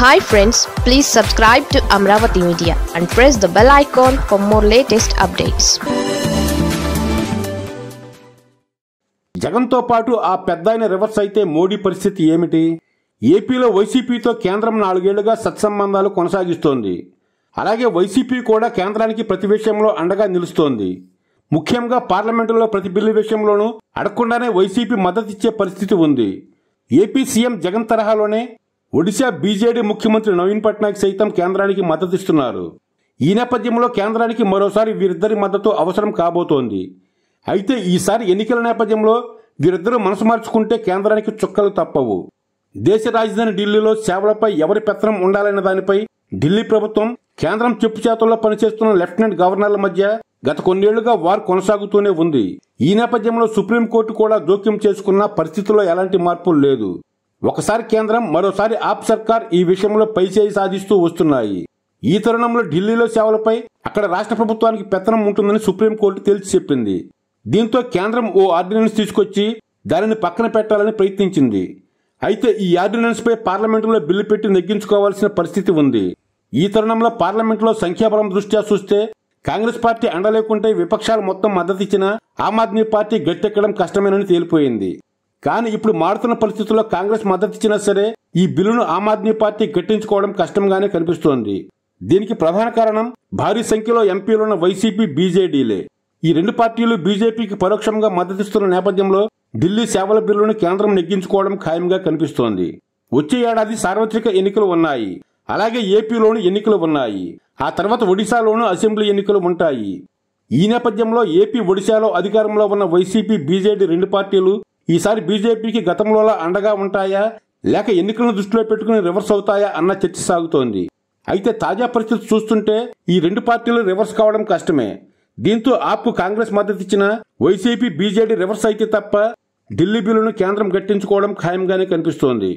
hi friends please subscribe to Amaravati media and press the bell icon for more latest updates జగన్తో పాటు ఆ పెద్దాయన reverse అయితే మోడీ పరిస్థితి ఏమిటి ఏపీలో వైసీపీతో కేంద్రం నాలుగేళ్లుగా సత్సంబంధాలు కొనసాగిస్తోంది అలాగే వైసీపీ కూడా కేంద్రానికి ప్రతి విషయంలో అండగా నిలుస్తోంది ముఖ్యంగా పార్లమెంటులో ప్రతి బిల్లు విషయంలోనూ అడగకుండానే వైసీపీ మద్దతిచ్చే పరిస్థితి ఉంది ఏపీ సీఎం జగన్ తరహాలోనే ఒడిశా బీజేడీ ముఖ్యమంత్రి నవీన్ పట్నాయక్ సైతం కేంద్రానికి మద్దతిస్తున్నారు ఈ నేపథ్యంలో కేంద్రానికి మరోసారి వీరిద్దరి మద్దతు అవసరం కాబోతోంది అయితే ఈసారి ఎన్నికల నేపథ్యంలో వీరిద్దరూ మనసు మార్చుకుంటే కేంద్రానికి చుక్కలు తప్పవు దేశ రాజధాని ఢిల్లీలో సేవలపై ఎవరి పెత్తనం ఉండాలనే దానిపై ఢిల్లీ ప్రభుత్వం కేంద్రం చెప్పు చేతుల్లో పనిచేస్తున్న లెఫ్టినెంట్ గవర్నర్ల మధ్య గత కొన్నేళ్లుగా వారు కొనసాగుతూనే ఉంది ఈ నేపథ్యంలో సుప్రీంకోర్టు కూడా జోక్యం చేసుకున్న పరిస్థితుల్లో ఎలాంటి మార్పులు లేదు ఒకసారి కేంద్రం మరోసారి ఆప్ సర్కార్ ఈ విషయంలో పైచేయి సాధిస్తూ వస్తున్నాయి ఈ తరుణంలో ఢిల్లీలో సేవలపై అక్కడ రాష్ట్ర ప్రభుత్వానికి పెత్తనం ఉంటుందని సుప్రీంకోర్టు తేల్చి చెప్పింది దీంతో కేంద్రం ఓ ఆర్డినెన్స్ తీసుకొచ్చి దానిని పక్కన పెట్టాలని ప్రయత్నించింది అయితే ఈ పై పార్లమెంటులో బిల్లు పెట్టి నెగ్గించుకోవాల్సిన పరిస్థితి ఉంది ఈ తరుణంలో పార్లమెంటులో సంఖ్యాబలం దృష్ట్యా చూస్తే కాంగ్రెస్ పార్టీ అండలేకుంటే విపక్షాలు మొత్తం మద్దతిచ్చిన ఆమ్ ఆద్మీ పార్టీ గట్టెక్కడం కష్టమేనని తేలిపోయింది కానీ ఇప్పుడు మారుతున్న పరిస్థితుల్లో కాంగ్రెస్ మద్దతిచ్చినా సరే ఈ బిల్లును ఆమ్ ఆద్మీ పార్టీ గట్టించుకోవడం కష్టంగానే కనిపిస్తోంది దీనికి ప్రధాన కారణం భారీ సంఖ్యలో ఎంపీలున్న వైసీపీ బీజేడీలే ఈ రెండు పార్టీలు బీజేపీకి పరోక్షంగా మద్దతిస్తున్న నేపథ్యంలో ఢిల్లీ సేవల బిల్లును కేంద్రం నెగ్గించుకోవడం ఖాయంగా కనిపిస్తోంది వచ్చే ఏడాది సార్వత్రిక ఎన్నికలు ఉన్నాయి అలాగే ఏపీలోనూ ఎన్నికలు ఉన్నాయి ఆ తర్వాత ఒడిశాలోనూ అసెంబ్లీ ఎన్నికలు ఉంటాయి ఈ నేపథ్యంలో ఏపీ ఒడిశాలో అధికారంలో ఉన్న వైసీపీ బీజేడీ రెండు పార్టీలు ఈసారి బీజేపీకి గతంలోలా అండగా ఉంటాయా లేక ఎన్నికలను దృష్టిలో పెట్టుకుని రివర్స్ అవుతాయా అన్న చర్చ సాగుతోంది అయితే తాజా పరిస్థితి చూస్తుంటే ఈ రెండు పార్టీలు రివర్స్ కావడం కష్టమే దీంతో ఆప్కు కాంగ్రెస్ మద్దతు ఇచ్చిన వైసీపీ బీజేడీ రివర్స్ అయితే తప్ప ఢిల్లీ బిల్లును కేంద్రం గట్టించుకోవడం ఖాయంగానే కనిపిస్తోంది